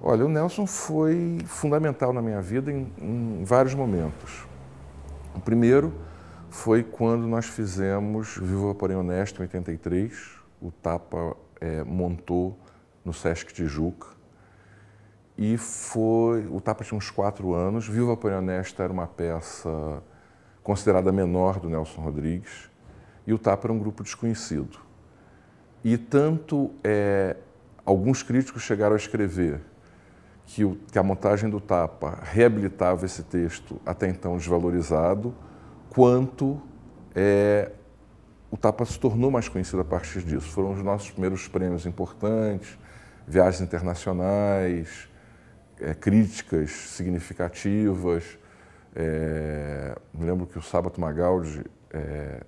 Olha, o Nelson foi fundamental na minha vida em, em vários momentos. O primeiro foi quando nós fizemos Viva Porém Honesto, em 83. O Tapa é, montou no Sesc Tijuca. E foi. O Tapa tinha uns quatro anos. Viva Porém Honesta era uma peça considerada menor do Nelson Rodrigues. E o Tapa era um grupo desconhecido. E tanto é, alguns críticos chegaram a escrever que, o, que a montagem do Tapa reabilitava esse texto até então desvalorizado, quanto é, o Tapa se tornou mais conhecido a partir disso. Foram os nossos primeiros prêmios importantes, viagens internacionais, é, críticas significativas. É, me lembro que o Sábato Magaldi é,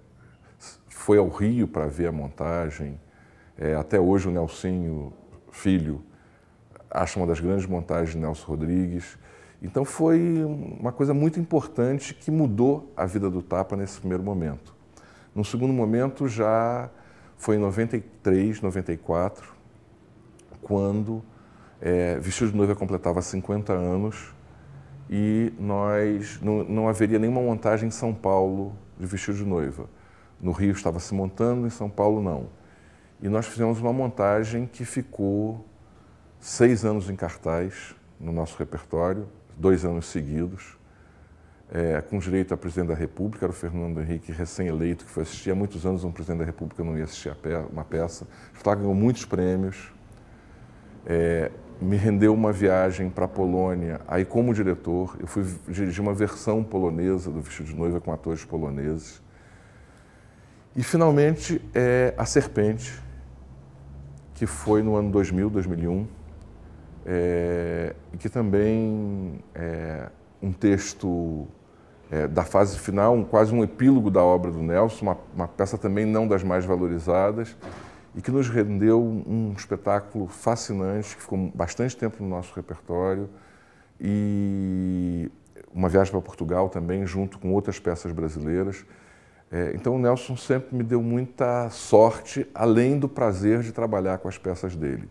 foi ao Rio para ver a montagem. É, até hoje o Nelsinho Filho acho uma das grandes montagens de Nelson Rodrigues. Então foi uma coisa muito importante que mudou a vida do Tapa nesse primeiro momento. No segundo momento já foi em 93, 94, quando é, Vestido de Noiva completava 50 anos e nós não, não haveria nenhuma montagem em São Paulo de Vestido de Noiva. No Rio estava se montando, em São Paulo não. E nós fizemos uma montagem que ficou seis anos em cartaz no nosso repertório, dois anos seguidos, é, com direito a presidente da República, era o Fernando Henrique, recém-eleito, que foi assistir. Há muitos anos um presidente da República não ia assistir pe uma peça. Está ganhou muitos prêmios. É, me rendeu uma viagem para a Polônia. Aí, como diretor, eu fui dirigir uma versão polonesa do Vestido de Noiva com atores poloneses. E, finalmente, é A Serpente, que foi no ano 2000, 2001, é, que também é um texto é, da fase final, um, quase um epílogo da obra do Nelson, uma, uma, peça também não das mais valorizadas, e que nos rendeu um espetáculo fascinante, que ficou bastante tempo no nosso repertório, e uma viagem para Portugal também, junto com outras peças brasileiras. É, então o Nelson sempre me deu muita sorte, além do prazer de trabalhar com as peças dele.